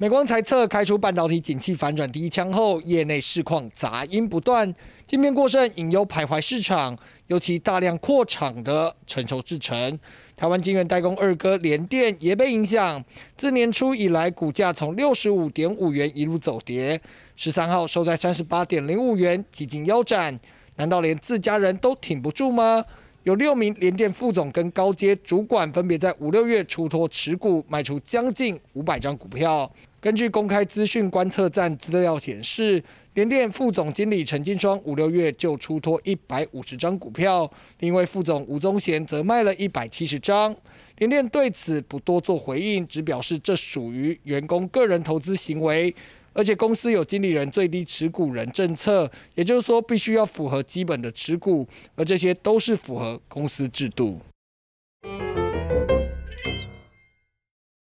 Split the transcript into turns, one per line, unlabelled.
美光猜测开出半导体景气反转第一枪后，业内市况杂音不断，晶片过剩隐忧徘徊市场，尤其大量扩厂的成熟制程，台湾晶圆代工二哥联电也被影响。自年初以来，股价从六十五点五元一路走跌，十三号收在三十八点零五元，几近腰斩。难道连自家人都挺不住吗？有六名联电副总跟高阶主管分别在五六月出脱持股，卖出将近五百张股票。根据公开资讯观测站资料显示，联电副总经理陈金双五六月就出托一百五十张股票，另外副总吴宗贤则卖了一百七十张。联电对此不多做回应，只表示这属于员工个人投资行为，而且公司有经理人最低持股人政策，也就是说必须要符合基本的持股，而这些都是符合公司制度。